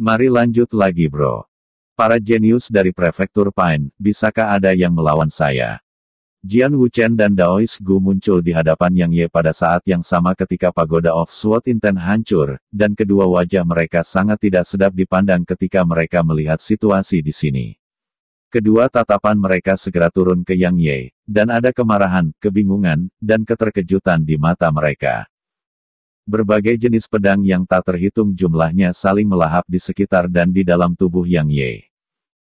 Mari lanjut lagi bro. Para jenius dari prefektur Pine, bisakah ada yang melawan saya? Jian Wuchen dan Daois Gu muncul di hadapan Yang Ye pada saat yang sama ketika pagoda of Sword Inten hancur, dan kedua wajah mereka sangat tidak sedap dipandang ketika mereka melihat situasi di sini. Kedua tatapan mereka segera turun ke Yang Ye, dan ada kemarahan, kebingungan, dan keterkejutan di mata mereka. Berbagai jenis pedang yang tak terhitung jumlahnya saling melahap di sekitar dan di dalam tubuh Yang Ye.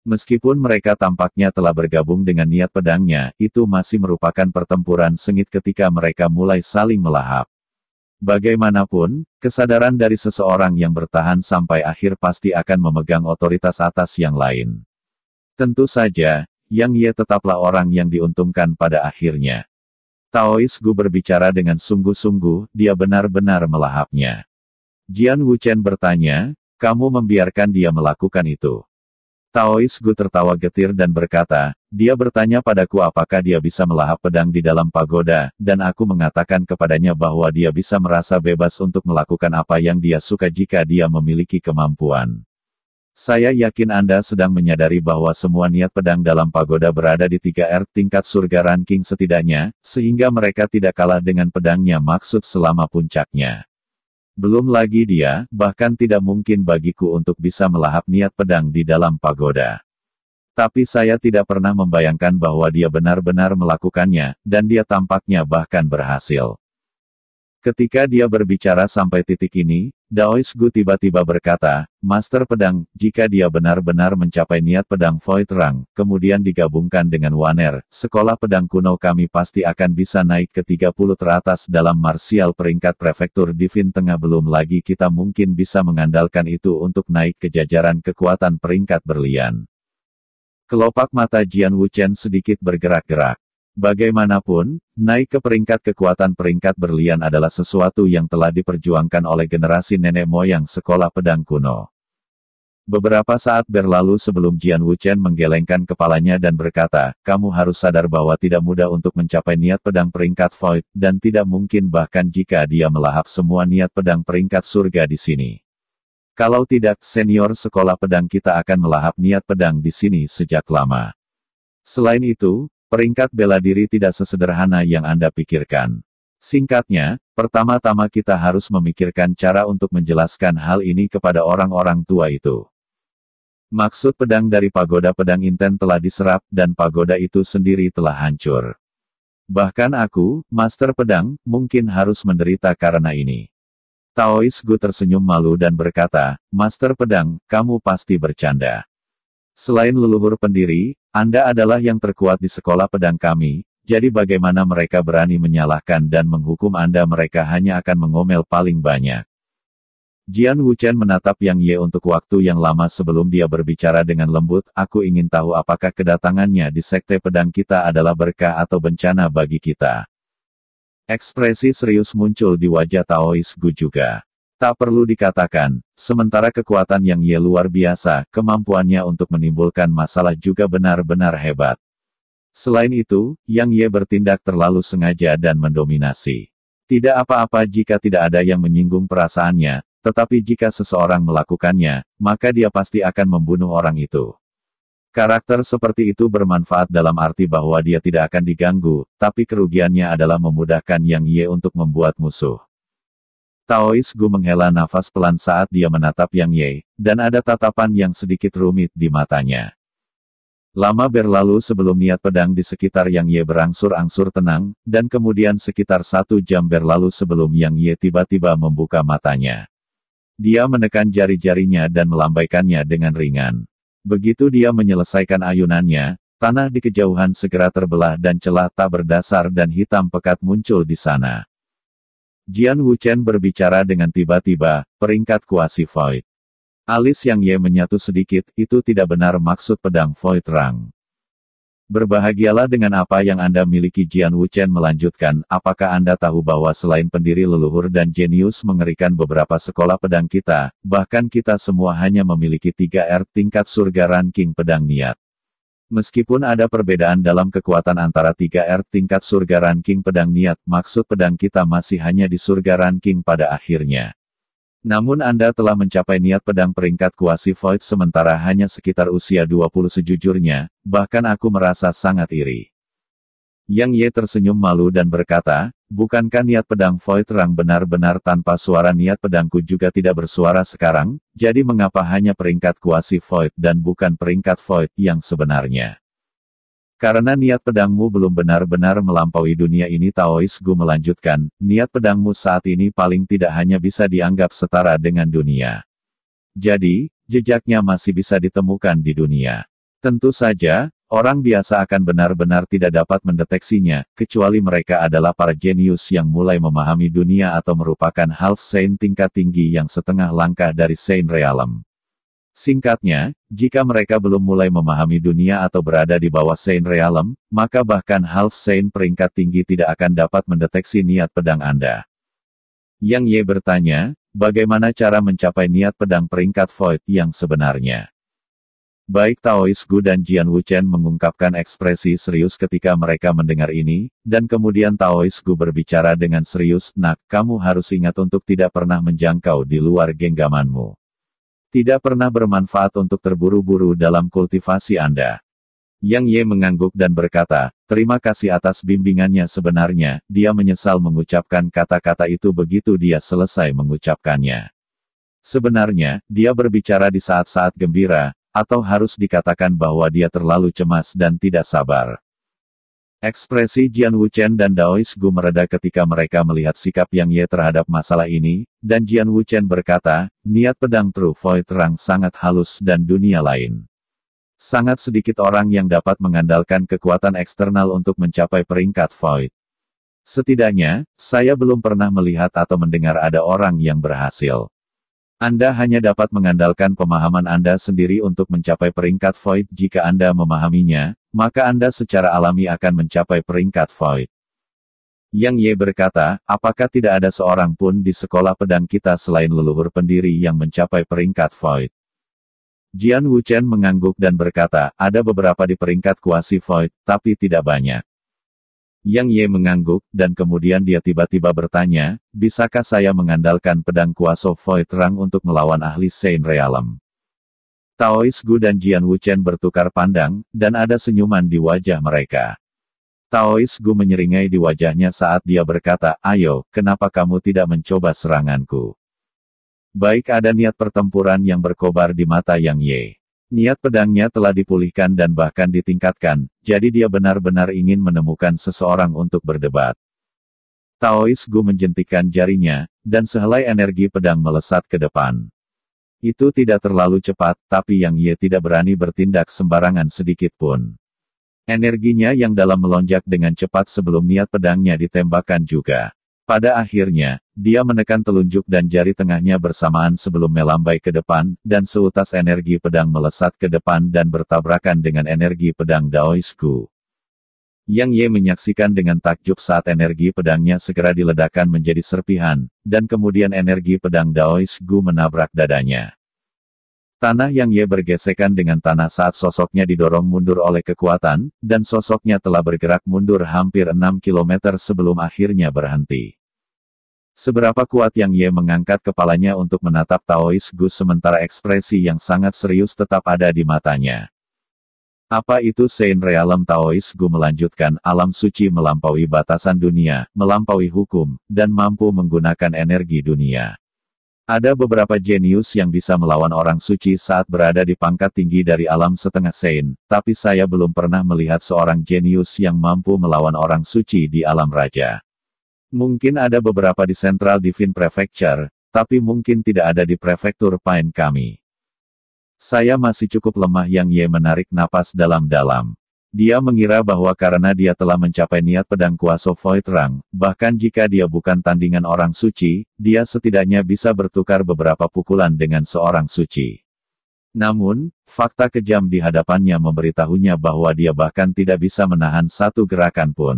Meskipun mereka tampaknya telah bergabung dengan niat pedangnya, itu masih merupakan pertempuran sengit ketika mereka mulai saling melahap. Bagaimanapun, kesadaran dari seseorang yang bertahan sampai akhir pasti akan memegang otoritas atas yang lain. Tentu saja, Yang Ye tetaplah orang yang diuntungkan pada akhirnya. Taois Gu berbicara dengan sungguh-sungguh, dia benar-benar melahapnya. Jian Wuchen bertanya, kamu membiarkan dia melakukan itu. Taois Gu tertawa getir dan berkata, dia bertanya padaku apakah dia bisa melahap pedang di dalam pagoda, dan aku mengatakan kepadanya bahwa dia bisa merasa bebas untuk melakukan apa yang dia suka jika dia memiliki kemampuan. Saya yakin Anda sedang menyadari bahwa semua niat pedang dalam pagoda berada di 3R tingkat surga ranking setidaknya, sehingga mereka tidak kalah dengan pedangnya maksud selama puncaknya. Belum lagi dia, bahkan tidak mungkin bagiku untuk bisa melahap niat pedang di dalam pagoda. Tapi saya tidak pernah membayangkan bahwa dia benar-benar melakukannya, dan dia tampaknya bahkan berhasil. Ketika dia berbicara sampai titik ini, Daois Gu tiba-tiba berkata, Master Pedang, jika dia benar-benar mencapai niat pedang Void Rang, kemudian digabungkan dengan Waner, sekolah pedang kuno kami pasti akan bisa naik ke 30 teratas dalam Martial peringkat prefektur Divin Tengah belum lagi kita mungkin bisa mengandalkan itu untuk naik ke jajaran kekuatan peringkat berlian. Kelopak mata Jian Wuchen sedikit bergerak-gerak. Bagaimanapun, naik ke peringkat kekuatan peringkat berlian adalah sesuatu yang telah diperjuangkan oleh generasi nenek moyang sekolah pedang kuno. Beberapa saat berlalu sebelum Jian Wuchen menggelengkan kepalanya dan berkata, kamu harus sadar bahwa tidak mudah untuk mencapai niat pedang peringkat void, dan tidak mungkin bahkan jika dia melahap semua niat pedang peringkat surga di sini. Kalau tidak, senior sekolah pedang kita akan melahap niat pedang di sini sejak lama. Selain itu, Peringkat bela diri tidak sesederhana yang Anda pikirkan. Singkatnya, pertama-tama kita harus memikirkan cara untuk menjelaskan hal ini kepada orang-orang tua itu. Maksud pedang dari pagoda pedang inten telah diserap dan pagoda itu sendiri telah hancur. Bahkan aku, master pedang, mungkin harus menderita karena ini. Taois Gu tersenyum malu dan berkata, Master Pedang, kamu pasti bercanda. Selain leluhur pendiri, Anda adalah yang terkuat di sekolah pedang kami, jadi bagaimana mereka berani menyalahkan dan menghukum Anda mereka hanya akan mengomel paling banyak. Jian Wuchen menatap Yang Ye untuk waktu yang lama sebelum dia berbicara dengan lembut, aku ingin tahu apakah kedatangannya di sekte pedang kita adalah berkah atau bencana bagi kita. Ekspresi serius muncul di wajah Taois Gu juga. Tak perlu dikatakan, sementara kekuatan yang ia luar biasa, kemampuannya untuk menimbulkan masalah juga benar-benar hebat. Selain itu, Yang ia bertindak terlalu sengaja dan mendominasi. Tidak apa-apa jika tidak ada yang menyinggung perasaannya, tetapi jika seseorang melakukannya, maka dia pasti akan membunuh orang itu. Karakter seperti itu bermanfaat dalam arti bahwa dia tidak akan diganggu, tapi kerugiannya adalah memudahkan Yang Ye untuk membuat musuh. Taois Gu menghela nafas pelan saat dia menatap Yang Ye, dan ada tatapan yang sedikit rumit di matanya. Lama berlalu sebelum niat pedang di sekitar Yang Ye berangsur-angsur tenang, dan kemudian sekitar satu jam berlalu sebelum Yang Ye tiba-tiba membuka matanya. Dia menekan jari-jarinya dan melambaikannya dengan ringan. Begitu dia menyelesaikan ayunannya, tanah di kejauhan segera terbelah dan celah tak berdasar dan hitam pekat muncul di sana. Jian Wuchen berbicara dengan tiba-tiba, peringkat kuasi Void. Alis yang Ye menyatu sedikit, itu tidak benar maksud pedang Void Rang. Berbahagialah dengan apa yang Anda miliki Jian Wuchen melanjutkan, apakah Anda tahu bahwa selain pendiri leluhur dan jenius mengerikan beberapa sekolah pedang kita, bahkan kita semua hanya memiliki 3 R tingkat surga ranking pedang niat. Meskipun ada perbedaan dalam kekuatan antara 3R tingkat surga ranking pedang niat, maksud pedang kita masih hanya di surga ranking pada akhirnya. Namun Anda telah mencapai niat pedang peringkat kuasi void sementara hanya sekitar usia 20 sejujurnya, bahkan aku merasa sangat iri. Yang Ye tersenyum malu dan berkata, bukankah niat pedang Void terang benar-benar tanpa suara niat pedangku juga tidak bersuara sekarang, jadi mengapa hanya peringkat kuasi Void dan bukan peringkat Void yang sebenarnya? Karena niat pedangmu belum benar-benar melampaui dunia ini Taois Gu melanjutkan, niat pedangmu saat ini paling tidak hanya bisa dianggap setara dengan dunia. Jadi, jejaknya masih bisa ditemukan di dunia. Tentu saja, Orang biasa akan benar-benar tidak dapat mendeteksinya, kecuali mereka adalah para jenius yang mulai memahami dunia atau merupakan half saint tingkat tinggi yang setengah langkah dari saint realm. Singkatnya, jika mereka belum mulai memahami dunia atau berada di bawah saint realm, maka bahkan half saint peringkat tinggi tidak akan dapat mendeteksi niat pedang Anda. Yang Ye bertanya, bagaimana cara mencapai niat pedang peringkat void yang sebenarnya? Baik Taois Gu dan Jian Wuchen mengungkapkan ekspresi serius ketika mereka mendengar ini, dan kemudian Taois Gu berbicara dengan serius, Nak, kamu harus ingat untuk tidak pernah menjangkau di luar genggamanmu. Tidak pernah bermanfaat untuk terburu-buru dalam kultivasi Anda. Yang Ye mengangguk dan berkata, terima kasih atas bimbingannya sebenarnya, dia menyesal mengucapkan kata-kata itu begitu dia selesai mengucapkannya. Sebenarnya, dia berbicara di saat-saat gembira, atau harus dikatakan bahwa dia terlalu cemas dan tidak sabar. Ekspresi Jian Wuchen dan Daois Gu mereda ketika mereka melihat sikap Yang Ye terhadap masalah ini, dan Jian Wuchen berkata, niat pedang True Void Terang sangat halus dan dunia lain. Sangat sedikit orang yang dapat mengandalkan kekuatan eksternal untuk mencapai peringkat Void. Setidaknya, saya belum pernah melihat atau mendengar ada orang yang berhasil. Anda hanya dapat mengandalkan pemahaman Anda sendiri untuk mencapai peringkat void. Jika Anda memahaminya, maka Anda secara alami akan mencapai peringkat void. Yang Ye berkata, apakah tidak ada seorang pun di sekolah pedang kita selain leluhur pendiri yang mencapai peringkat void? Jian Wuchen mengangguk dan berkata, ada beberapa di peringkat kuasi void, tapi tidak banyak. Yang Ye mengangguk, dan kemudian dia tiba-tiba bertanya, bisakah saya mengandalkan pedang kuasa Void Rang untuk melawan ahli Saint Realm? Taois Gu dan Jian Wuchen bertukar pandang, dan ada senyuman di wajah mereka. Taois Gu menyeringai di wajahnya saat dia berkata, Ayo, kenapa kamu tidak mencoba seranganku? Baik ada niat pertempuran yang berkobar di mata Yang Ye. Niat pedangnya telah dipulihkan dan bahkan ditingkatkan, jadi dia benar-benar ingin menemukan seseorang untuk berdebat. Taois Gu menjentikan jarinya, dan sehelai energi pedang melesat ke depan. Itu tidak terlalu cepat, tapi Yang Ye tidak berani bertindak sembarangan sedikit pun. Energinya yang dalam melonjak dengan cepat sebelum niat pedangnya ditembakkan juga. Pada akhirnya, dia menekan telunjuk dan jari tengahnya bersamaan sebelum melambai ke depan, dan seutas energi pedang melesat ke depan dan bertabrakan dengan energi pedang Daoisku. Yang Ye menyaksikan dengan takjub saat energi pedangnya segera diledakkan menjadi serpihan, dan kemudian energi pedang Gu menabrak dadanya. Tanah yang Ye bergesekan dengan tanah saat sosoknya didorong mundur oleh kekuatan, dan sosoknya telah bergerak mundur hampir 6 km sebelum akhirnya berhenti. Seberapa kuat yang Ye mengangkat kepalanya untuk menatap Taois Gus sementara ekspresi yang sangat serius tetap ada di matanya. Apa itu Sein Realem Taois Gu melanjutkan, alam suci melampaui batasan dunia, melampaui hukum, dan mampu menggunakan energi dunia. Ada beberapa jenius yang bisa melawan orang suci saat berada di pangkat tinggi dari alam setengah Sein, tapi saya belum pernah melihat seorang jenius yang mampu melawan orang suci di alam raja. Mungkin ada beberapa di Central Divin Prefecture, tapi mungkin tidak ada di prefektur Pine kami. Saya masih cukup lemah yang Ye menarik napas dalam-dalam. Dia mengira bahwa karena dia telah mencapai niat pedang kuasa Void Rang, bahkan jika dia bukan tandingan orang suci, dia setidaknya bisa bertukar beberapa pukulan dengan seorang suci. Namun, fakta kejam di hadapannya memberitahunya bahwa dia bahkan tidak bisa menahan satu gerakan pun.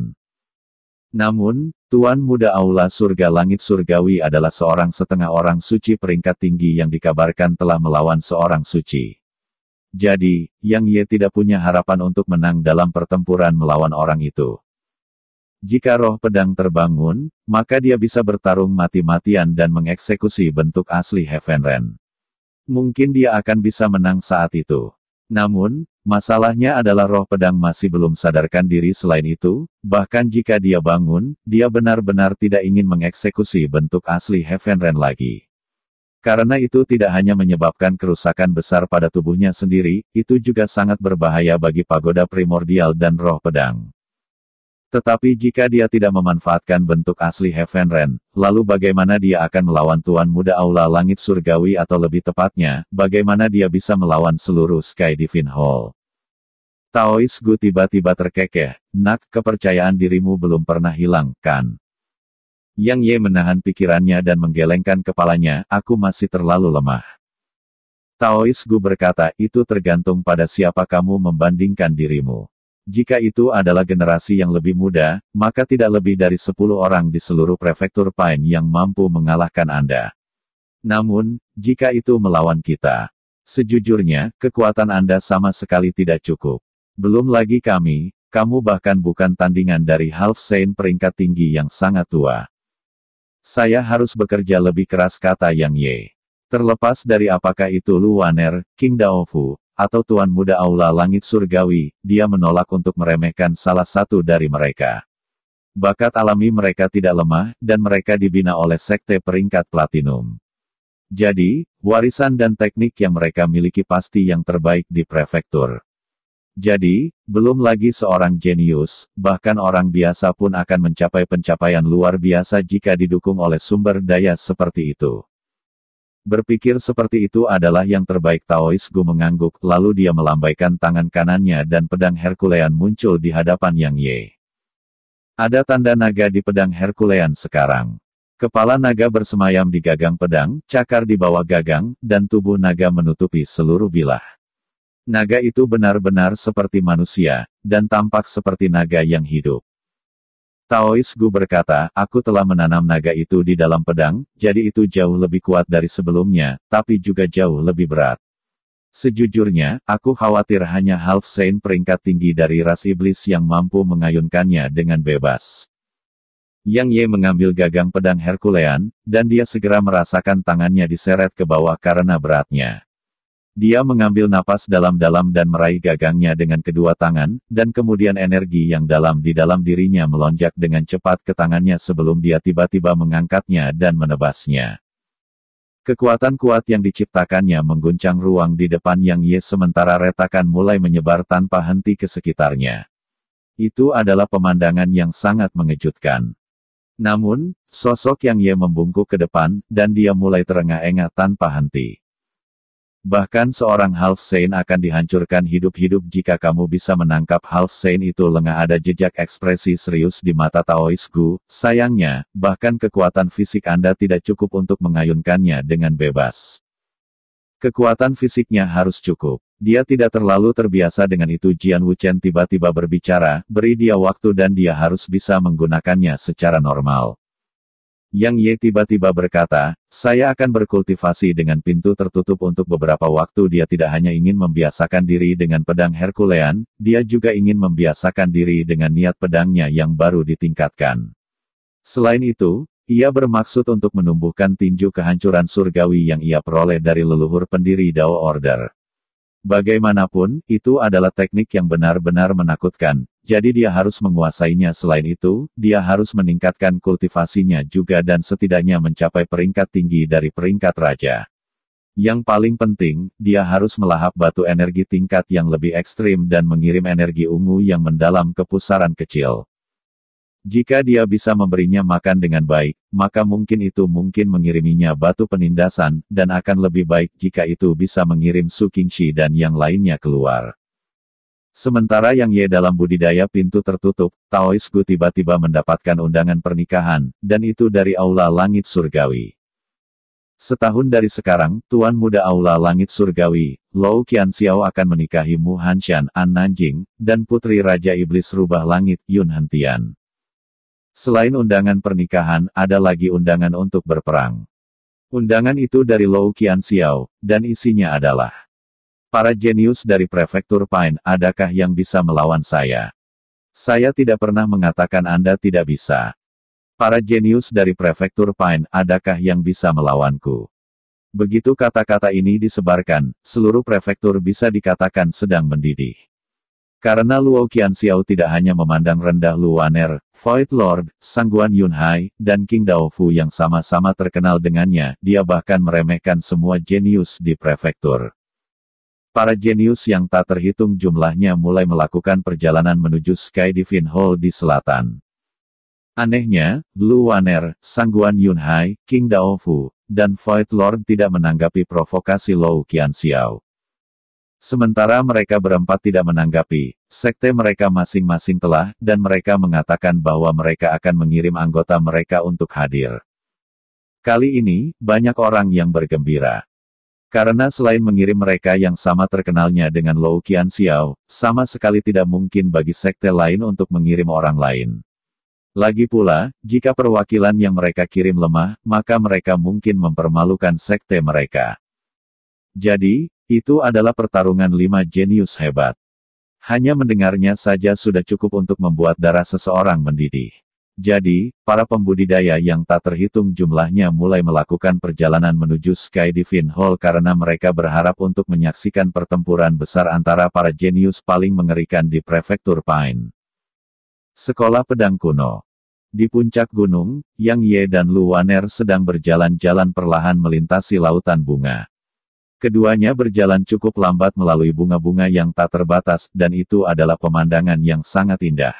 Namun, Tuan Muda Aula Surga Langit Surgawi adalah seorang setengah orang suci peringkat tinggi yang dikabarkan telah melawan seorang suci. Jadi, Yang Ye tidak punya harapan untuk menang dalam pertempuran melawan orang itu. Jika roh pedang terbangun, maka dia bisa bertarung mati-matian dan mengeksekusi bentuk asli Heaven Mungkin dia akan bisa menang saat itu. Namun, masalahnya adalah roh pedang masih belum sadarkan diri selain itu, bahkan jika dia bangun, dia benar-benar tidak ingin mengeksekusi bentuk asli Heavenren lagi. Karena itu tidak hanya menyebabkan kerusakan besar pada tubuhnya sendiri, itu juga sangat berbahaya bagi pagoda primordial dan roh pedang. Tetapi jika dia tidak memanfaatkan bentuk asli Heavenren, lalu bagaimana dia akan melawan Tuan Muda Aula Langit Surgawi atau lebih tepatnya, bagaimana dia bisa melawan seluruh Sky Divine Hall? Taois Gu tiba-tiba terkekeh, nak kepercayaan dirimu belum pernah hilang, kan? Yang Ye menahan pikirannya dan menggelengkan kepalanya, aku masih terlalu lemah. Taois Gu berkata, itu tergantung pada siapa kamu membandingkan dirimu. Jika itu adalah generasi yang lebih muda, maka tidak lebih dari 10 orang di seluruh prefektur Pine yang mampu mengalahkan Anda. Namun, jika itu melawan kita, sejujurnya, kekuatan Anda sama sekali tidak cukup. Belum lagi kami, kamu bahkan bukan tandingan dari Half Saint peringkat tinggi yang sangat tua. Saya harus bekerja lebih keras kata Yang Ye. Terlepas dari apakah itu Lu Waner, King Daofu, atau Tuan Muda Aula Langit Surgawi, dia menolak untuk meremehkan salah satu dari mereka. Bakat alami mereka tidak lemah, dan mereka dibina oleh sekte peringkat platinum. Jadi, warisan dan teknik yang mereka miliki pasti yang terbaik di prefektur. Jadi, belum lagi seorang jenius, bahkan orang biasa pun akan mencapai pencapaian luar biasa jika didukung oleh sumber daya seperti itu. Berpikir seperti itu adalah yang terbaik Taois Gu mengangguk, lalu dia melambaikan tangan kanannya dan pedang Herkulean muncul di hadapan Yang Ye. Ada tanda naga di pedang Herkulean sekarang. Kepala naga bersemayam di gagang pedang, cakar di bawah gagang, dan tubuh naga menutupi seluruh bilah. Naga itu benar-benar seperti manusia, dan tampak seperti naga yang hidup. Taois Gu berkata, aku telah menanam naga itu di dalam pedang, jadi itu jauh lebih kuat dari sebelumnya, tapi juga jauh lebih berat. Sejujurnya, aku khawatir hanya Half Saint peringkat tinggi dari ras iblis yang mampu mengayunkannya dengan bebas. Yang Ye mengambil gagang pedang Herkulean, dan dia segera merasakan tangannya diseret ke bawah karena beratnya. Dia mengambil napas dalam-dalam dan meraih gagangnya dengan kedua tangan, dan kemudian energi yang dalam di dalam dirinya melonjak dengan cepat ke tangannya sebelum dia tiba-tiba mengangkatnya dan menebasnya. Kekuatan kuat yang diciptakannya mengguncang ruang di depan yang Ye sementara retakan mulai menyebar tanpa henti ke sekitarnya. Itu adalah pemandangan yang sangat mengejutkan. Namun, sosok yang Ye membungkuk ke depan, dan dia mulai terengah-engah tanpa henti. Bahkan seorang Half Saint akan dihancurkan hidup-hidup jika kamu bisa menangkap Half Saint itu lengah ada jejak ekspresi serius di mata Taois sayangnya, bahkan kekuatan fisik Anda tidak cukup untuk mengayunkannya dengan bebas. Kekuatan fisiknya harus cukup. Dia tidak terlalu terbiasa dengan itu Jian Wuchen tiba-tiba berbicara, beri dia waktu dan dia harus bisa menggunakannya secara normal. Yang Ye tiba-tiba berkata, saya akan berkultivasi dengan pintu tertutup untuk beberapa waktu dia tidak hanya ingin membiasakan diri dengan pedang Herculean, dia juga ingin membiasakan diri dengan niat pedangnya yang baru ditingkatkan. Selain itu, ia bermaksud untuk menumbuhkan tinju kehancuran surgawi yang ia peroleh dari leluhur pendiri Dao Order. Bagaimanapun, itu adalah teknik yang benar-benar menakutkan, jadi dia harus menguasainya. Selain itu, dia harus meningkatkan kultivasinya juga dan setidaknya mencapai peringkat tinggi dari peringkat raja. Yang paling penting, dia harus melahap batu energi tingkat yang lebih ekstrim dan mengirim energi ungu yang mendalam ke pusaran kecil. Jika dia bisa memberinya makan dengan baik, maka mungkin itu mungkin mengiriminya batu penindasan, dan akan lebih baik jika itu bisa mengirim Su Qingxi dan yang lainnya keluar. Sementara yang Ye dalam budidaya pintu tertutup, Taois tiba-tiba mendapatkan undangan pernikahan, dan itu dari Aula Langit Surgawi. Setahun dari sekarang, Tuan Muda Aula Langit Surgawi, Lou Qian Xiao akan menikahi Mu Hanshan, An Nanjing, dan Putri Raja Iblis Rubah Langit, Yun Hentian. Selain undangan pernikahan, ada lagi undangan untuk berperang. Undangan itu dari Lou Qian Xiao, dan isinya adalah Para jenius dari prefektur Pine, adakah yang bisa melawan saya? Saya tidak pernah mengatakan Anda tidak bisa. Para jenius dari prefektur Pine, adakah yang bisa melawanku? Begitu kata-kata ini disebarkan, seluruh prefektur bisa dikatakan sedang mendidih. Karena Luo Qian Xiao tidak hanya memandang rendah Luaner, Void Lord, Sangguan Yunhai, dan King Daofu yang sama-sama terkenal dengannya, dia bahkan meremehkan semua jenius di prefektur. Para jenius yang tak terhitung jumlahnya mulai melakukan perjalanan menuju Sky Divine Hall di selatan. Anehnya, Blue Waner, Sangguan Yunhai, King Daofu, dan Void Lord tidak menanggapi provokasi Lou Qian Xiao. Sementara mereka berempat tidak menanggapi, sekte mereka masing-masing telah, dan mereka mengatakan bahwa mereka akan mengirim anggota mereka untuk hadir. Kali ini, banyak orang yang bergembira. Karena selain mengirim mereka yang sama terkenalnya dengan Lou Kian Xiao, sama sekali tidak mungkin bagi sekte lain untuk mengirim orang lain. Lagi pula, jika perwakilan yang mereka kirim lemah, maka mereka mungkin mempermalukan sekte mereka. Jadi, itu adalah pertarungan lima jenius hebat. Hanya mendengarnya saja sudah cukup untuk membuat darah seseorang mendidih. Jadi, para pembudidaya yang tak terhitung jumlahnya mulai melakukan perjalanan menuju Sky Divine Hall karena mereka berharap untuk menyaksikan pertempuran besar antara para jenius paling mengerikan di Prefektur Pine. Sekolah Pedang Kuno Di puncak gunung, Yang Ye dan Lu Waner sedang berjalan-jalan perlahan melintasi lautan bunga. Keduanya berjalan cukup lambat melalui bunga-bunga yang tak terbatas, dan itu adalah pemandangan yang sangat indah.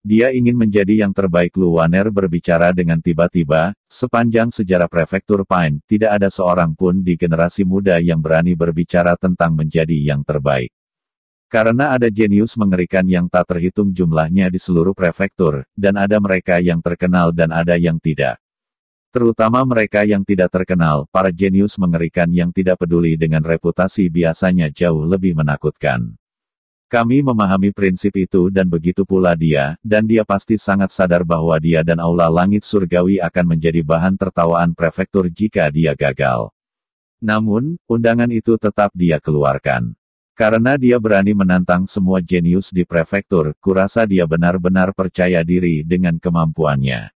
Dia ingin menjadi yang terbaik Luwaner berbicara dengan tiba-tiba, sepanjang sejarah prefektur Pine, tidak ada seorang pun di generasi muda yang berani berbicara tentang menjadi yang terbaik. Karena ada jenius mengerikan yang tak terhitung jumlahnya di seluruh prefektur, dan ada mereka yang terkenal dan ada yang tidak. Terutama mereka yang tidak terkenal, para jenius mengerikan yang tidak peduli dengan reputasi biasanya jauh lebih menakutkan. Kami memahami prinsip itu dan begitu pula dia, dan dia pasti sangat sadar bahwa dia dan aula langit surgawi akan menjadi bahan tertawaan prefektur jika dia gagal. Namun, undangan itu tetap dia keluarkan. Karena dia berani menantang semua jenius di prefektur, kurasa dia benar-benar percaya diri dengan kemampuannya.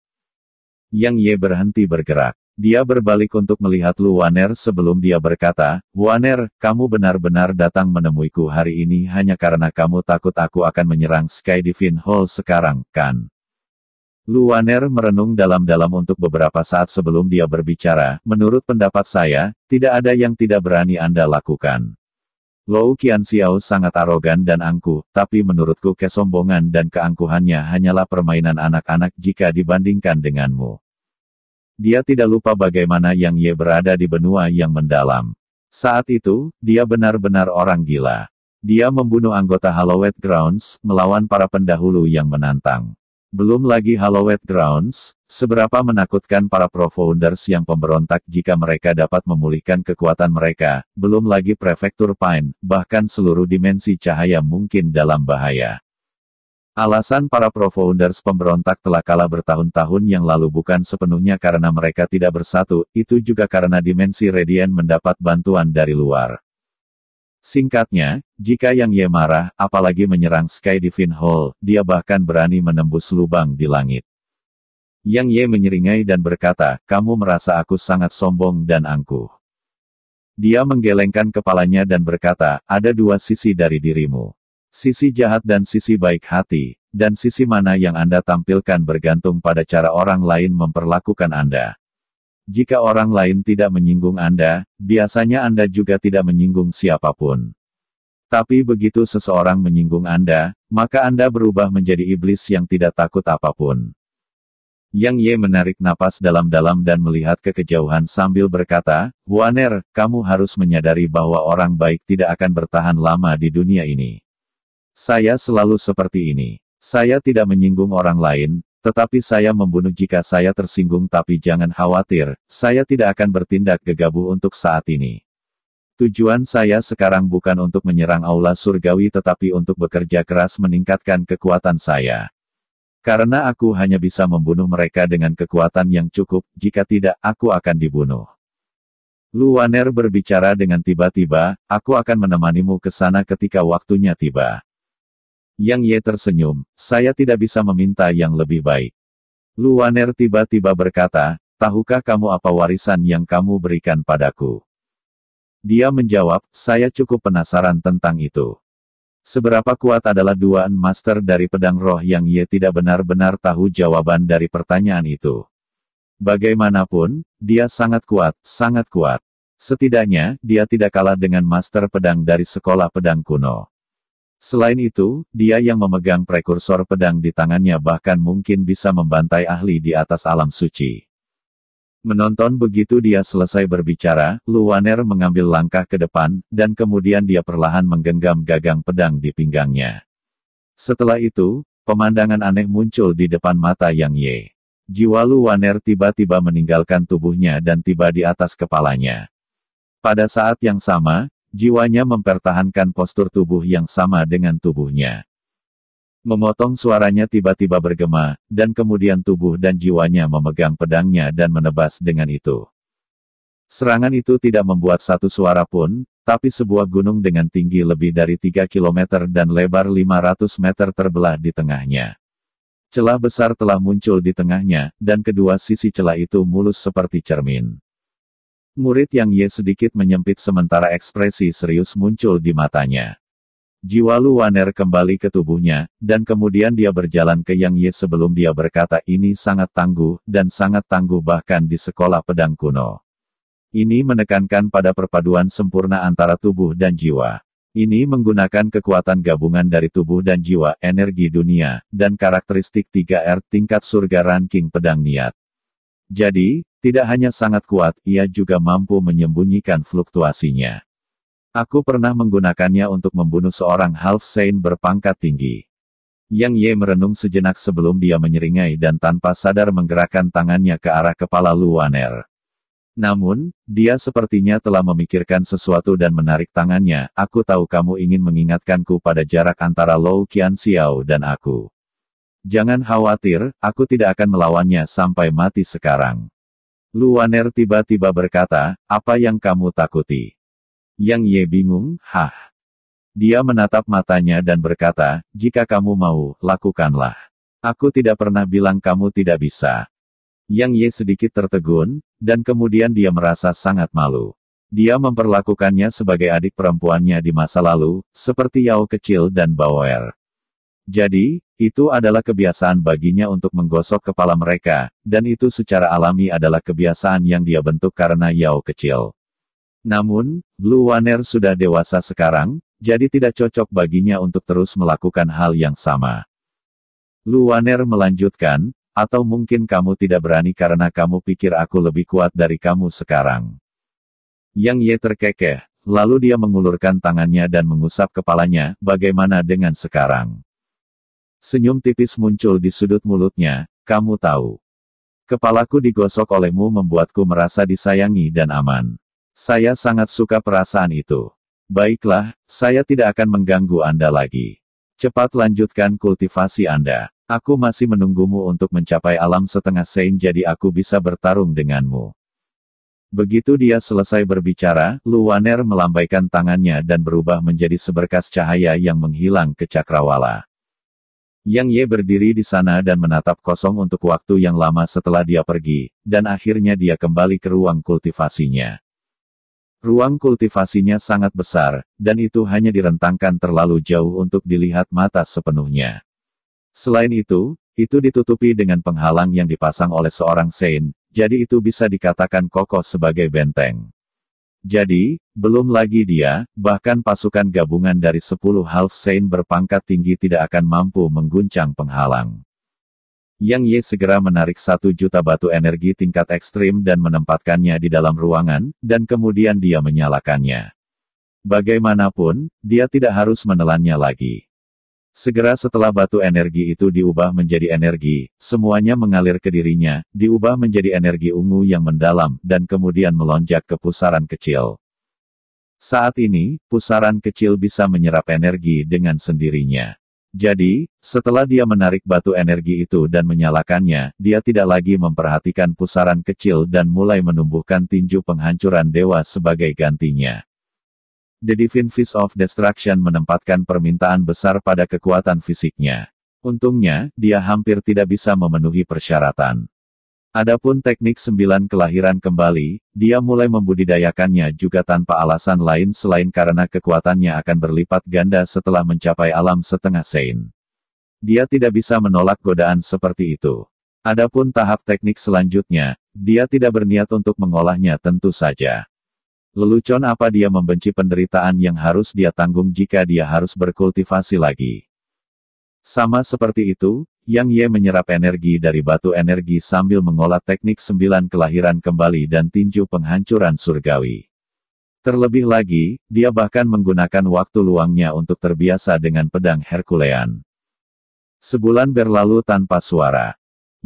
Yang Ye berhenti bergerak. Dia berbalik untuk melihat Luwaner sebelum dia berkata, Waner, kamu benar-benar datang menemuiku hari ini hanya karena kamu takut aku akan menyerang Sky Divine Hall sekarang, kan? Luwaner merenung dalam-dalam untuk beberapa saat sebelum dia berbicara, menurut pendapat saya, tidak ada yang tidak berani Anda lakukan. Lou Qian Xiao sangat arogan dan angkuh, tapi menurutku kesombongan dan keangkuhannya hanyalah permainan anak-anak jika dibandingkan denganmu. Dia tidak lupa bagaimana Yang Ye berada di benua yang mendalam. Saat itu, dia benar-benar orang gila. Dia membunuh anggota Hallowed Grounds, melawan para pendahulu yang menantang. Belum lagi Hallowed Grounds, seberapa menakutkan para Profounders yang pemberontak jika mereka dapat memulihkan kekuatan mereka, belum lagi Prefektur Pine, bahkan seluruh dimensi cahaya mungkin dalam bahaya. Alasan para Profounders pemberontak telah kalah bertahun-tahun yang lalu bukan sepenuhnya karena mereka tidak bersatu, itu juga karena dimensi Radiant mendapat bantuan dari luar. Singkatnya, jika Yang Ye marah, apalagi menyerang Sky Divine Hall, dia bahkan berani menembus lubang di langit. Yang Ye menyeringai dan berkata, kamu merasa aku sangat sombong dan angkuh. Dia menggelengkan kepalanya dan berkata, ada dua sisi dari dirimu. Sisi jahat dan sisi baik hati, dan sisi mana yang Anda tampilkan bergantung pada cara orang lain memperlakukan Anda. Jika orang lain tidak menyinggung Anda, biasanya Anda juga tidak menyinggung siapapun. Tapi begitu seseorang menyinggung Anda, maka Anda berubah menjadi iblis yang tidak takut apapun. Yang Ye menarik napas dalam-dalam dan melihat ke kejauhan sambil berkata, Huaner, kamu harus menyadari bahwa orang baik tidak akan bertahan lama di dunia ini. Saya selalu seperti ini. Saya tidak menyinggung orang lain, tetapi saya membunuh jika saya tersinggung tapi jangan khawatir, saya tidak akan bertindak gegabah untuk saat ini. Tujuan saya sekarang bukan untuk menyerang aula surgawi tetapi untuk bekerja keras meningkatkan kekuatan saya. Karena aku hanya bisa membunuh mereka dengan kekuatan yang cukup, jika tidak, aku akan dibunuh. Luaner berbicara dengan tiba-tiba, aku akan menemanimu ke sana ketika waktunya tiba. Yang Ye tersenyum, saya tidak bisa meminta yang lebih baik. Luaner tiba-tiba berkata, tahukah kamu apa warisan yang kamu berikan padaku? Dia menjawab, saya cukup penasaran tentang itu. Seberapa kuat adalah dua master dari pedang roh yang Ye tidak benar-benar tahu jawaban dari pertanyaan itu. Bagaimanapun, dia sangat kuat, sangat kuat. Setidaknya, dia tidak kalah dengan master pedang dari sekolah pedang kuno. Selain itu, dia yang memegang prekursor pedang di tangannya bahkan mungkin bisa membantai ahli di atas alam suci. Menonton begitu dia selesai berbicara, Luaner mengambil langkah ke depan, dan kemudian dia perlahan menggenggam gagang pedang di pinggangnya. Setelah itu, pemandangan aneh muncul di depan mata Yang Ye. Jiwa Luaner tiba-tiba meninggalkan tubuhnya dan tiba di atas kepalanya. Pada saat yang sama, Jiwanya mempertahankan postur tubuh yang sama dengan tubuhnya. Memotong suaranya tiba-tiba bergema, dan kemudian tubuh dan jiwanya memegang pedangnya dan menebas dengan itu. Serangan itu tidak membuat satu suara pun, tapi sebuah gunung dengan tinggi lebih dari 3 km dan lebar 500 meter terbelah di tengahnya. Celah besar telah muncul di tengahnya, dan kedua sisi celah itu mulus seperti cermin. Murid yang Ye sedikit menyempit sementara ekspresi serius muncul di matanya. Jiwa Lu Waner kembali ke tubuhnya, dan kemudian dia berjalan ke Yang Ye sebelum dia berkata ini sangat tangguh, dan sangat tangguh bahkan di sekolah pedang kuno. Ini menekankan pada perpaduan sempurna antara tubuh dan jiwa. Ini menggunakan kekuatan gabungan dari tubuh dan jiwa, energi dunia, dan karakteristik 3R tingkat surga ranking pedang niat. Jadi, tidak hanya sangat kuat, ia juga mampu menyembunyikan fluktuasinya. Aku pernah menggunakannya untuk membunuh seorang half saint berpangkat tinggi. Yang Ye merenung sejenak sebelum dia menyeringai dan tanpa sadar menggerakkan tangannya ke arah kepala Luaner. Namun, dia sepertinya telah memikirkan sesuatu dan menarik tangannya, aku tahu kamu ingin mengingatkanku pada jarak antara Lou Qian Xiao dan aku. Jangan khawatir, aku tidak akan melawannya sampai mati sekarang. Luaner tiba-tiba berkata, apa yang kamu takuti? Yang Ye bingung, hah. Dia menatap matanya dan berkata, jika kamu mau, lakukanlah. Aku tidak pernah bilang kamu tidak bisa. Yang Ye sedikit tertegun, dan kemudian dia merasa sangat malu. Dia memperlakukannya sebagai adik perempuannya di masa lalu, seperti Yao kecil dan Bauer. Jadi, itu adalah kebiasaan baginya untuk menggosok kepala mereka, dan itu secara alami adalah kebiasaan yang dia bentuk karena Yao kecil. Namun, Blue Waner sudah dewasa sekarang, jadi tidak cocok baginya untuk terus melakukan hal yang sama. Blue Waner melanjutkan, atau mungkin kamu tidak berani karena kamu pikir aku lebih kuat dari kamu sekarang. Yang Ye terkekeh, lalu dia mengulurkan tangannya dan mengusap kepalanya, bagaimana dengan sekarang? Senyum tipis muncul di sudut mulutnya, kamu tahu. Kepalaku digosok olehmu membuatku merasa disayangi dan aman. Saya sangat suka perasaan itu. Baiklah, saya tidak akan mengganggu Anda lagi. Cepat lanjutkan kultivasi Anda. Aku masih menunggumu untuk mencapai alam setengah sein jadi aku bisa bertarung denganmu. Begitu dia selesai berbicara, Luwaner melambaikan tangannya dan berubah menjadi seberkas cahaya yang menghilang ke cakrawala. Yang Ye berdiri di sana dan menatap kosong untuk waktu yang lama setelah dia pergi, dan akhirnya dia kembali ke ruang kultivasinya. Ruang kultivasinya sangat besar, dan itu hanya direntangkan terlalu jauh untuk dilihat mata sepenuhnya. Selain itu, itu ditutupi dengan penghalang yang dipasang oleh seorang sein, jadi itu bisa dikatakan kokoh sebagai benteng. Jadi, belum lagi dia, bahkan pasukan gabungan dari 10 Half Saint berpangkat tinggi tidak akan mampu mengguncang penghalang. Yang Ye segera menarik satu juta batu energi tingkat ekstrim dan menempatkannya di dalam ruangan, dan kemudian dia menyalakannya. Bagaimanapun, dia tidak harus menelannya lagi. Segera setelah batu energi itu diubah menjadi energi, semuanya mengalir ke dirinya, diubah menjadi energi ungu yang mendalam, dan kemudian melonjak ke pusaran kecil. Saat ini, pusaran kecil bisa menyerap energi dengan sendirinya. Jadi, setelah dia menarik batu energi itu dan menyalakannya, dia tidak lagi memperhatikan pusaran kecil dan mulai menumbuhkan tinju penghancuran dewa sebagai gantinya. The Divine Fist of Destruction menempatkan permintaan besar pada kekuatan fisiknya. Untungnya, dia hampir tidak bisa memenuhi persyaratan. Adapun teknik sembilan kelahiran kembali, dia mulai membudidayakannya juga tanpa alasan lain selain karena kekuatannya akan berlipat ganda setelah mencapai alam setengah sein. Dia tidak bisa menolak godaan seperti itu. Adapun tahap teknik selanjutnya, dia tidak berniat untuk mengolahnya tentu saja. Lelucon apa dia membenci penderitaan yang harus dia tanggung jika dia harus berkultivasi lagi. Sama seperti itu, Yang Ye menyerap energi dari batu energi sambil mengolah teknik sembilan kelahiran kembali dan tinju penghancuran surgawi. Terlebih lagi, dia bahkan menggunakan waktu luangnya untuk terbiasa dengan pedang Herculean. Sebulan berlalu tanpa suara.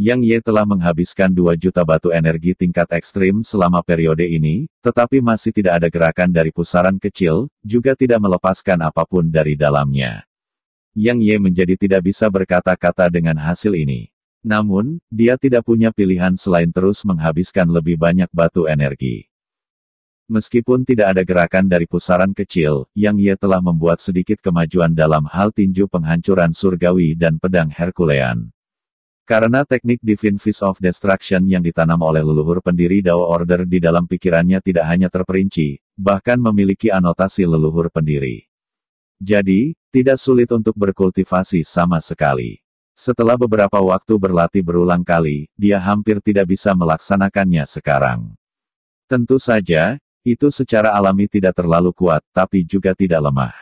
Yang Ye telah menghabiskan 2 juta batu energi tingkat ekstrim selama periode ini, tetapi masih tidak ada gerakan dari pusaran kecil, juga tidak melepaskan apapun dari dalamnya. Yang Ye menjadi tidak bisa berkata-kata dengan hasil ini. Namun, dia tidak punya pilihan selain terus menghabiskan lebih banyak batu energi. Meskipun tidak ada gerakan dari pusaran kecil, Yang Ye telah membuat sedikit kemajuan dalam hal tinju penghancuran surgawi dan pedang Herculean. Karena teknik Divine Fist of Destruction yang ditanam oleh leluhur pendiri Dao Order di dalam pikirannya tidak hanya terperinci, bahkan memiliki anotasi leluhur pendiri. Jadi, tidak sulit untuk berkultivasi sama sekali. Setelah beberapa waktu berlatih berulang kali, dia hampir tidak bisa melaksanakannya sekarang. Tentu saja, itu secara alami tidak terlalu kuat, tapi juga tidak lemah.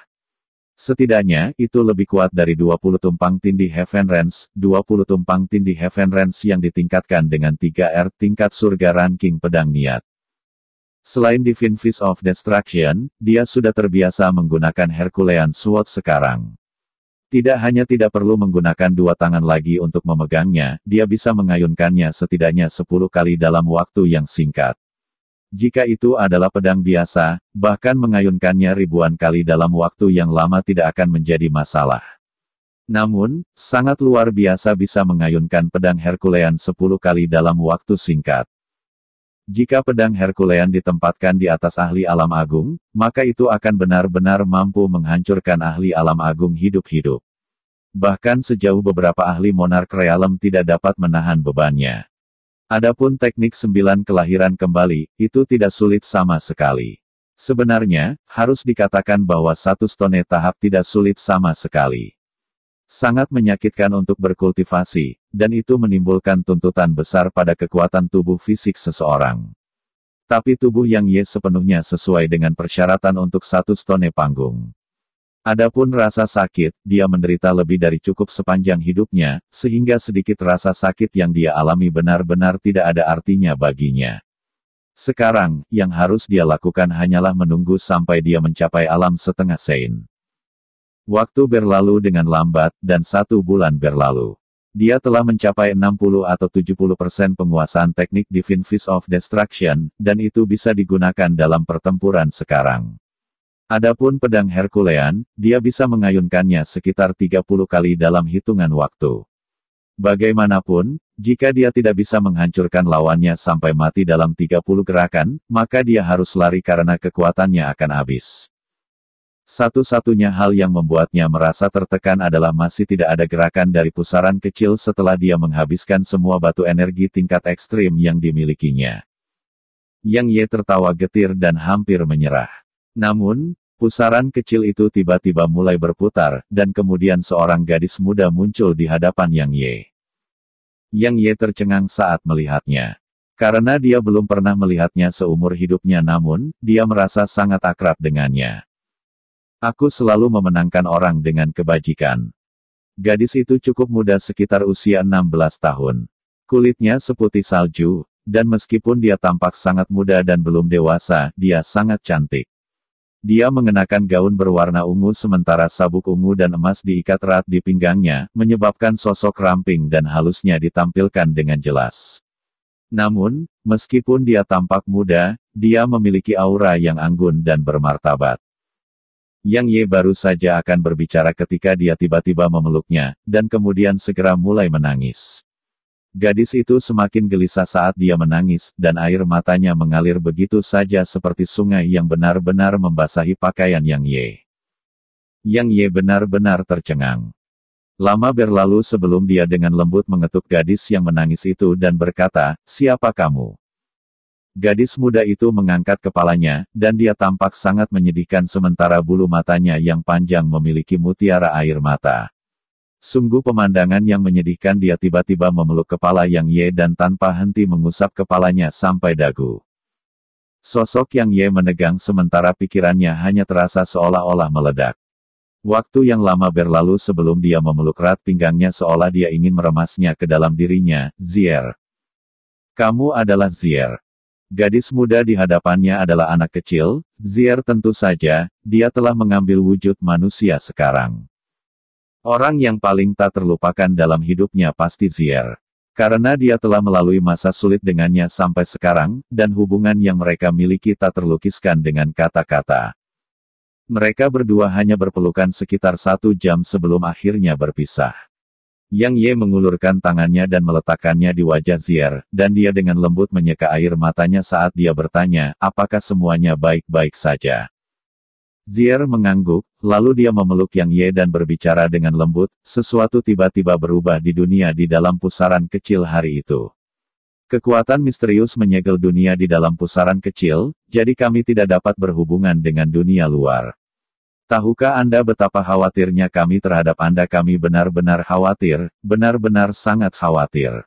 Setidaknya, itu lebih kuat dari 20 tumpang tindih Heaven Range, 20 tumpang tindih Heaven Range yang ditingkatkan dengan 3R tingkat surga ranking pedang niat. Selain Divine Fist of Destruction, dia sudah terbiasa menggunakan Herculean Sword sekarang. Tidak hanya tidak perlu menggunakan dua tangan lagi untuk memegangnya, dia bisa mengayunkannya setidaknya 10 kali dalam waktu yang singkat. Jika itu adalah pedang biasa, bahkan mengayunkannya ribuan kali dalam waktu yang lama tidak akan menjadi masalah. Namun, sangat luar biasa bisa mengayunkan pedang Herculean 10 kali dalam waktu singkat. Jika pedang Herculean ditempatkan di atas ahli alam agung, maka itu akan benar-benar mampu menghancurkan ahli alam agung hidup-hidup. Bahkan sejauh beberapa ahli monark realem tidak dapat menahan bebannya. Adapun teknik sembilan kelahiran kembali, itu tidak sulit sama sekali. Sebenarnya, harus dikatakan bahwa satu stone tahap tidak sulit sama sekali. Sangat menyakitkan untuk berkultivasi, dan itu menimbulkan tuntutan besar pada kekuatan tubuh fisik seseorang. Tapi tubuh yang Y sepenuhnya sesuai dengan persyaratan untuk satu stone panggung. Adapun rasa sakit, dia menderita lebih dari cukup sepanjang hidupnya, sehingga sedikit rasa sakit yang dia alami benar-benar tidak ada artinya baginya. Sekarang, yang harus dia lakukan hanyalah menunggu sampai dia mencapai alam setengah sein. Waktu berlalu dengan lambat, dan satu bulan berlalu. Dia telah mencapai 60 atau 70 persen penguasaan teknik Divine Fist of Destruction, dan itu bisa digunakan dalam pertempuran sekarang. Adapun pedang Herculean, dia bisa mengayunkannya sekitar 30 kali dalam hitungan waktu. Bagaimanapun, jika dia tidak bisa menghancurkan lawannya sampai mati dalam 30 gerakan, maka dia harus lari karena kekuatannya akan habis. Satu-satunya hal yang membuatnya merasa tertekan adalah masih tidak ada gerakan dari pusaran kecil setelah dia menghabiskan semua batu energi tingkat ekstrim yang dimilikinya. Yang Ye tertawa getir dan hampir menyerah. Namun, pusaran kecil itu tiba-tiba mulai berputar, dan kemudian seorang gadis muda muncul di hadapan Yang Ye. Yang Ye tercengang saat melihatnya. Karena dia belum pernah melihatnya seumur hidupnya namun, dia merasa sangat akrab dengannya. Aku selalu memenangkan orang dengan kebajikan. Gadis itu cukup muda sekitar usia 16 tahun. Kulitnya seputih salju, dan meskipun dia tampak sangat muda dan belum dewasa, dia sangat cantik. Dia mengenakan gaun berwarna ungu sementara sabuk ungu dan emas diikat erat di pinggangnya, menyebabkan sosok ramping dan halusnya ditampilkan dengan jelas. Namun, meskipun dia tampak muda, dia memiliki aura yang anggun dan bermartabat. Yang Ye baru saja akan berbicara ketika dia tiba-tiba memeluknya, dan kemudian segera mulai menangis. Gadis itu semakin gelisah saat dia menangis, dan air matanya mengalir begitu saja seperti sungai yang benar-benar membasahi pakaian Yang Ye. Yang Ye benar-benar tercengang. Lama berlalu sebelum dia dengan lembut mengetuk gadis yang menangis itu dan berkata, siapa kamu? Gadis muda itu mengangkat kepalanya, dan dia tampak sangat menyedihkan sementara bulu matanya yang panjang memiliki mutiara air mata. Sungguh pemandangan yang menyedihkan dia tiba-tiba memeluk kepala Yang Ye dan tanpa henti mengusap kepalanya sampai dagu. Sosok Yang Ye menegang sementara pikirannya hanya terasa seolah-olah meledak. Waktu yang lama berlalu sebelum dia memeluk rat pinggangnya seolah dia ingin meremasnya ke dalam dirinya, Zier. Kamu adalah Zier. Gadis muda di hadapannya adalah anak kecil, Zier tentu saja, dia telah mengambil wujud manusia sekarang. Orang yang paling tak terlupakan dalam hidupnya pasti Zier. Karena dia telah melalui masa sulit dengannya sampai sekarang, dan hubungan yang mereka miliki tak terlukiskan dengan kata-kata. Mereka berdua hanya berpelukan sekitar satu jam sebelum akhirnya berpisah. Yang Ye mengulurkan tangannya dan meletakkannya di wajah Zier, dan dia dengan lembut menyeka air matanya saat dia bertanya, apakah semuanya baik-baik saja. Zier mengangguk, lalu dia memeluk Yang Ye dan berbicara dengan lembut, sesuatu tiba-tiba berubah di dunia di dalam pusaran kecil hari itu. Kekuatan misterius menyegel dunia di dalam pusaran kecil, jadi kami tidak dapat berhubungan dengan dunia luar. Tahukah Anda betapa khawatirnya kami terhadap Anda kami benar-benar khawatir, benar-benar sangat khawatir.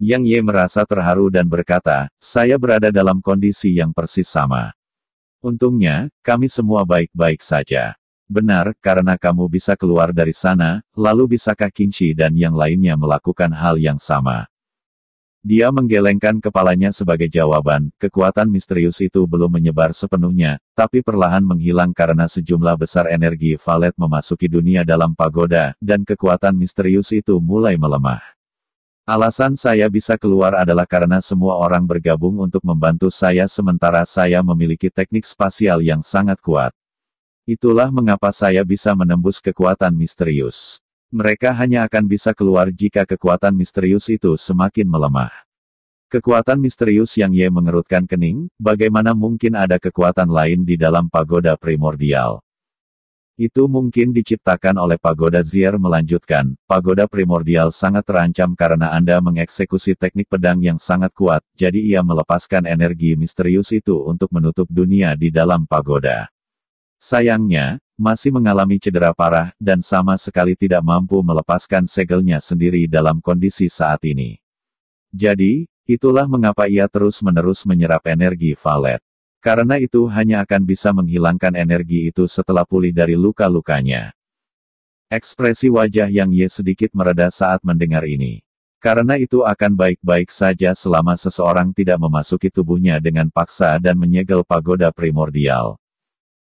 Yang Ye merasa terharu dan berkata, saya berada dalam kondisi yang persis sama. Untungnya, kami semua baik-baik saja. Benar, karena kamu bisa keluar dari sana, lalu bisakah Shi dan yang lainnya melakukan hal yang sama? Dia menggelengkan kepalanya sebagai jawaban, kekuatan misterius itu belum menyebar sepenuhnya, tapi perlahan menghilang karena sejumlah besar energi Valet memasuki dunia dalam pagoda, dan kekuatan misterius itu mulai melemah. Alasan saya bisa keluar adalah karena semua orang bergabung untuk membantu saya sementara saya memiliki teknik spasial yang sangat kuat. Itulah mengapa saya bisa menembus kekuatan misterius. Mereka hanya akan bisa keluar jika kekuatan misterius itu semakin melemah. Kekuatan misterius yang Ye mengerutkan kening, bagaimana mungkin ada kekuatan lain di dalam pagoda primordial? Itu mungkin diciptakan oleh pagoda Zier melanjutkan, pagoda primordial sangat terancam karena Anda mengeksekusi teknik pedang yang sangat kuat, jadi ia melepaskan energi misterius itu untuk menutup dunia di dalam pagoda. Sayangnya, masih mengalami cedera parah, dan sama sekali tidak mampu melepaskan segelnya sendiri dalam kondisi saat ini. Jadi, itulah mengapa ia terus-menerus menyerap energi valet. Karena itu hanya akan bisa menghilangkan energi itu setelah pulih dari luka-lukanya. Ekspresi wajah yang Ye sedikit mereda saat mendengar ini. Karena itu akan baik-baik saja selama seseorang tidak memasuki tubuhnya dengan paksa dan menyegel pagoda primordial.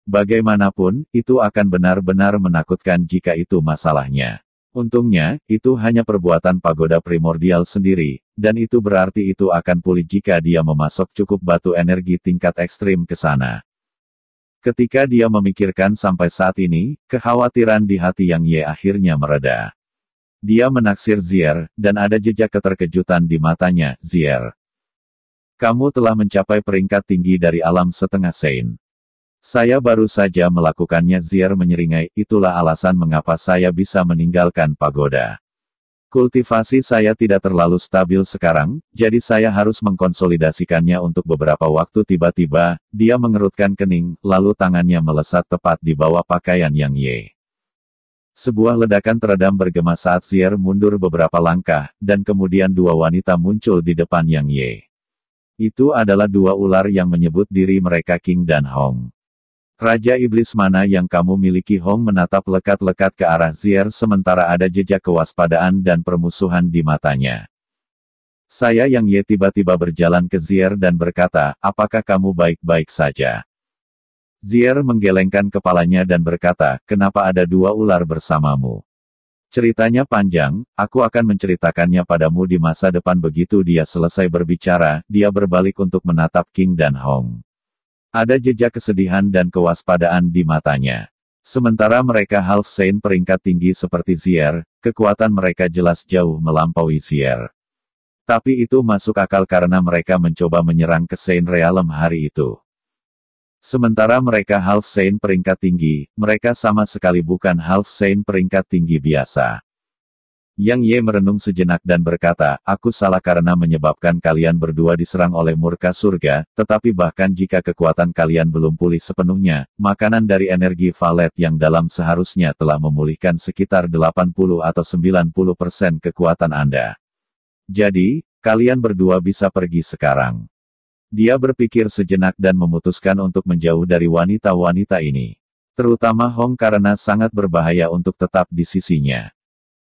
Bagaimanapun, itu akan benar-benar menakutkan jika itu masalahnya. Untungnya, itu hanya perbuatan pagoda primordial sendiri, dan itu berarti itu akan pulih jika dia memasok cukup batu energi tingkat ekstrim ke sana. Ketika dia memikirkan sampai saat ini, kekhawatiran di hati Yang Ye akhirnya mereda. Dia menaksir Zier, dan ada jejak keterkejutan di matanya, Zier. Kamu telah mencapai peringkat tinggi dari alam setengah Sein. Saya baru saja melakukannya Zier menyeringai, itulah alasan mengapa saya bisa meninggalkan pagoda. Kultivasi saya tidak terlalu stabil sekarang, jadi saya harus mengkonsolidasikannya untuk beberapa waktu tiba-tiba, dia mengerutkan kening, lalu tangannya melesat tepat di bawah pakaian Yang Ye. Sebuah ledakan teredam bergema saat Zier mundur beberapa langkah, dan kemudian dua wanita muncul di depan Yang Ye. Itu adalah dua ular yang menyebut diri mereka King dan Hong. Raja Iblis mana yang kamu miliki Hong menatap lekat-lekat ke arah Zier sementara ada jejak kewaspadaan dan permusuhan di matanya. Saya yang Ye tiba-tiba berjalan ke Zier dan berkata, apakah kamu baik-baik saja? Zier menggelengkan kepalanya dan berkata, kenapa ada dua ular bersamamu? Ceritanya panjang, aku akan menceritakannya padamu di masa depan begitu dia selesai berbicara, dia berbalik untuk menatap King dan Hong. Ada jejak kesedihan dan kewaspadaan di matanya. Sementara mereka half saint peringkat tinggi seperti Zier, kekuatan mereka jelas jauh melampaui Zier. Tapi itu masuk akal karena mereka mencoba menyerang ke Saint Realm hari itu. Sementara mereka half saint peringkat tinggi, mereka sama sekali bukan half saint peringkat tinggi biasa. Yang Ye merenung sejenak dan berkata, Aku salah karena menyebabkan kalian berdua diserang oleh murka surga, tetapi bahkan jika kekuatan kalian belum pulih sepenuhnya, makanan dari energi valet yang dalam seharusnya telah memulihkan sekitar 80 atau 90 persen kekuatan Anda. Jadi, kalian berdua bisa pergi sekarang. Dia berpikir sejenak dan memutuskan untuk menjauh dari wanita-wanita ini. Terutama Hong karena sangat berbahaya untuk tetap di sisinya.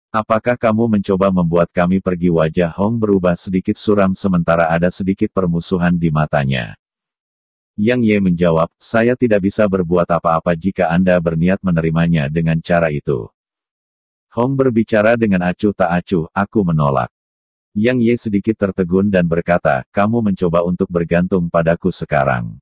Apakah kamu mencoba membuat kami pergi wajah Hong berubah sedikit suram sementara ada sedikit permusuhan di matanya? Yang Ye menjawab, saya tidak bisa berbuat apa-apa jika Anda berniat menerimanya dengan cara itu. Hong berbicara dengan acuh tak acuh, aku menolak. Yang Ye sedikit tertegun dan berkata, kamu mencoba untuk bergantung padaku sekarang.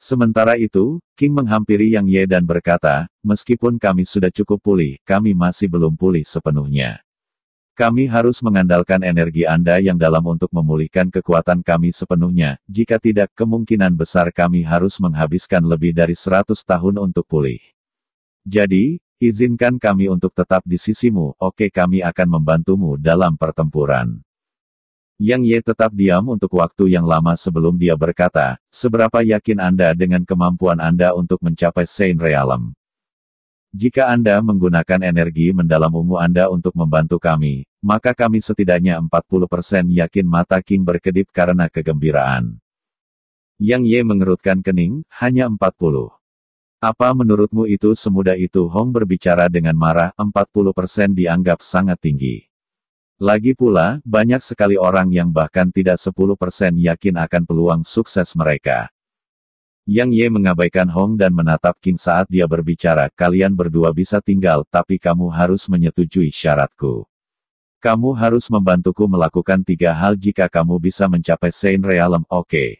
Sementara itu, King menghampiri Yang Ye dan berkata, meskipun kami sudah cukup pulih, kami masih belum pulih sepenuhnya. Kami harus mengandalkan energi Anda yang dalam untuk memulihkan kekuatan kami sepenuhnya, jika tidak kemungkinan besar kami harus menghabiskan lebih dari 100 tahun untuk pulih. Jadi, izinkan kami untuk tetap di sisimu, oke kami akan membantumu dalam pertempuran. Yang Ye tetap diam untuk waktu yang lama sebelum dia berkata, seberapa yakin Anda dengan kemampuan Anda untuk mencapai Saint Realem? Jika Anda menggunakan energi mendalam ungu Anda untuk membantu kami, maka kami setidaknya 40% yakin mata King berkedip karena kegembiraan. Yang Ye mengerutkan kening, hanya 40. Apa menurutmu itu semudah itu Hong berbicara dengan marah, 40% dianggap sangat tinggi. Lagi pula, banyak sekali orang yang bahkan tidak 10% yakin akan peluang sukses mereka. Yang Ye mengabaikan Hong dan menatap King saat dia berbicara, kalian berdua bisa tinggal, tapi kamu harus menyetujui syaratku. Kamu harus membantuku melakukan tiga hal jika kamu bisa mencapai Saint Realm, oke. Okay.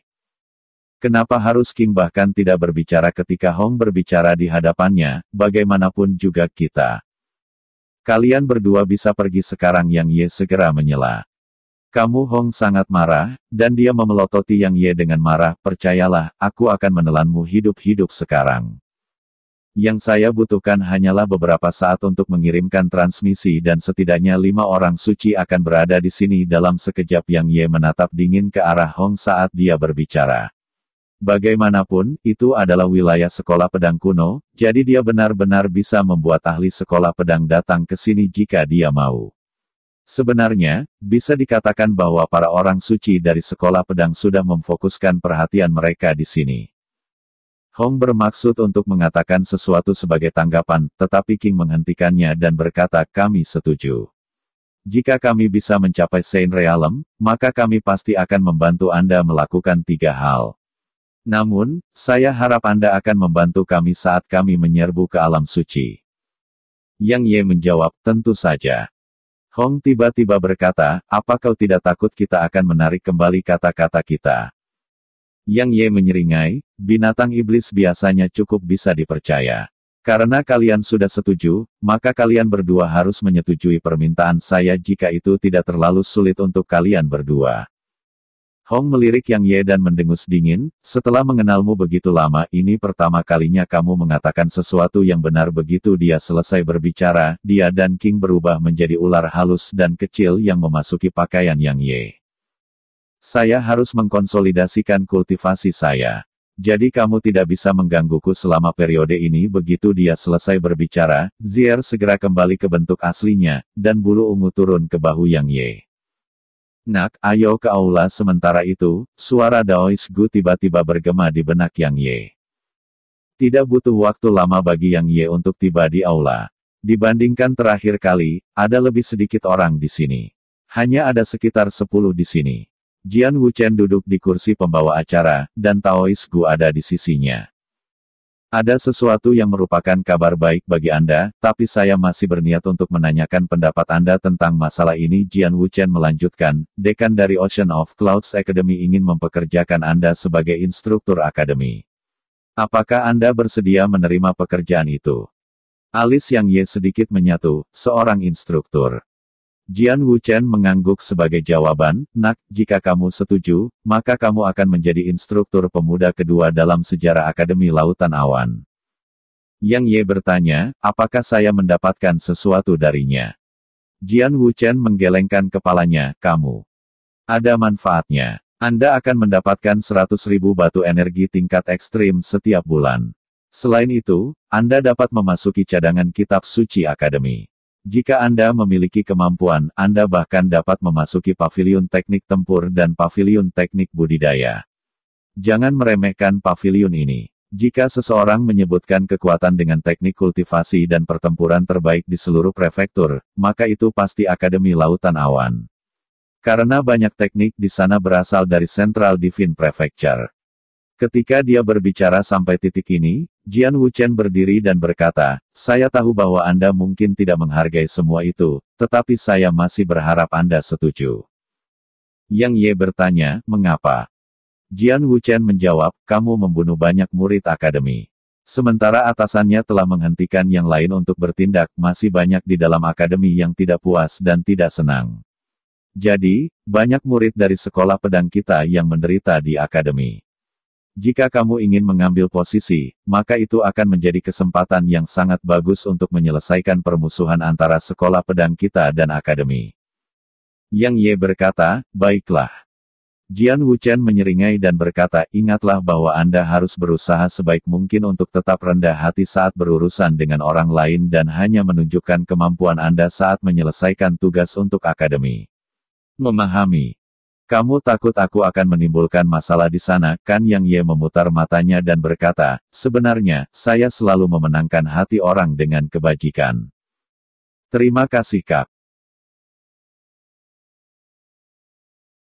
Kenapa harus King bahkan tidak berbicara ketika Hong berbicara di hadapannya, bagaimanapun juga kita. Kalian berdua bisa pergi sekarang yang Ye segera menyela. Kamu Hong sangat marah, dan dia memelototi yang Ye dengan marah, percayalah, aku akan menelanmu hidup-hidup sekarang. Yang saya butuhkan hanyalah beberapa saat untuk mengirimkan transmisi dan setidaknya lima orang suci akan berada di sini dalam sekejap yang Ye menatap dingin ke arah Hong saat dia berbicara. Bagaimanapun, itu adalah wilayah sekolah pedang kuno, jadi dia benar-benar bisa membuat ahli sekolah pedang datang ke sini jika dia mau. Sebenarnya, bisa dikatakan bahwa para orang suci dari sekolah pedang sudah memfokuskan perhatian mereka di sini. Hong bermaksud untuk mengatakan sesuatu sebagai tanggapan, tetapi King menghentikannya dan berkata kami setuju. Jika kami bisa mencapai Saint Realm, maka kami pasti akan membantu Anda melakukan tiga hal. Namun, saya harap Anda akan membantu kami saat kami menyerbu ke alam suci. Yang Ye menjawab, tentu saja. Hong tiba-tiba berkata, apa kau tidak takut kita akan menarik kembali kata-kata kita? Yang Ye menyeringai, binatang iblis biasanya cukup bisa dipercaya. Karena kalian sudah setuju, maka kalian berdua harus menyetujui permintaan saya jika itu tidak terlalu sulit untuk kalian berdua. Hong melirik Yang Ye dan mendengus dingin, setelah mengenalmu begitu lama ini pertama kalinya kamu mengatakan sesuatu yang benar begitu dia selesai berbicara, dia dan King berubah menjadi ular halus dan kecil yang memasuki pakaian Yang Ye. Saya harus mengkonsolidasikan kultivasi saya. Jadi kamu tidak bisa menggangguku selama periode ini begitu dia selesai berbicara, Zier segera kembali ke bentuk aslinya, dan bulu ungu turun ke bahu Yang Ye. Nak, ayo ke aula sementara itu, suara Daois Gu tiba-tiba bergema di benak Yang Ye. Tidak butuh waktu lama bagi Yang Ye untuk tiba di aula. Dibandingkan terakhir kali, ada lebih sedikit orang di sini. Hanya ada sekitar 10 di sini. Jian Wuchen duduk di kursi pembawa acara, dan Taois Gu ada di sisinya. Ada sesuatu yang merupakan kabar baik bagi Anda, tapi saya masih berniat untuk menanyakan pendapat Anda tentang masalah ini. Jian Wuchen melanjutkan, dekan dari Ocean of Clouds Academy ingin mempekerjakan Anda sebagai instruktur akademi. Apakah Anda bersedia menerima pekerjaan itu? Alis yang ye sedikit menyatu, seorang instruktur. Jian Wu mengangguk sebagai jawaban, nak, jika kamu setuju, maka kamu akan menjadi instruktur pemuda kedua dalam sejarah Akademi Lautan Awan. Yang Ye bertanya, apakah saya mendapatkan sesuatu darinya? Jian Wu menggelengkan kepalanya, kamu. Ada manfaatnya. Anda akan mendapatkan 100.000 batu energi tingkat ekstrim setiap bulan. Selain itu, Anda dapat memasuki cadangan kitab suci akademi. Jika Anda memiliki kemampuan, Anda bahkan dapat memasuki pavilion teknik tempur dan pavilion teknik budidaya. Jangan meremehkan pavilion ini. Jika seseorang menyebutkan kekuatan dengan teknik kultivasi dan pertempuran terbaik di seluruh prefektur, maka itu pasti Akademi Lautan Awan. Karena banyak teknik di sana berasal dari Central Divine Prefecture. Ketika dia berbicara sampai titik ini, Jian Wuchen berdiri dan berkata, saya tahu bahwa Anda mungkin tidak menghargai semua itu, tetapi saya masih berharap Anda setuju. Yang Ye bertanya, mengapa? Jian Wuchen menjawab, kamu membunuh banyak murid akademi. Sementara atasannya telah menghentikan yang lain untuk bertindak, masih banyak di dalam akademi yang tidak puas dan tidak senang. Jadi, banyak murid dari sekolah pedang kita yang menderita di akademi. Jika kamu ingin mengambil posisi, maka itu akan menjadi kesempatan yang sangat bagus untuk menyelesaikan permusuhan antara sekolah pedang kita dan akademi. Yang Ye berkata, baiklah. Jian Wuchen menyeringai dan berkata, ingatlah bahwa Anda harus berusaha sebaik mungkin untuk tetap rendah hati saat berurusan dengan orang lain dan hanya menunjukkan kemampuan Anda saat menyelesaikan tugas untuk akademi. Memahami, kamu takut aku akan menimbulkan masalah di sana, kan Yang Ye memutar matanya dan berkata, sebenarnya, saya selalu memenangkan hati orang dengan kebajikan. Terima kasih Kak.